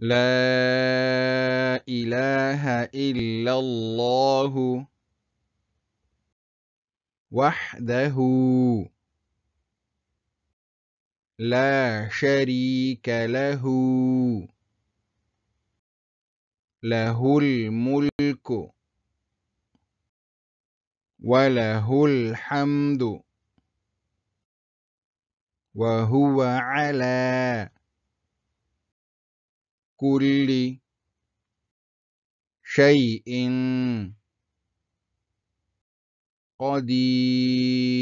لا إله إلا الله وحده لا شريك له له الملك وله الحمد وهو على كل شيء قدير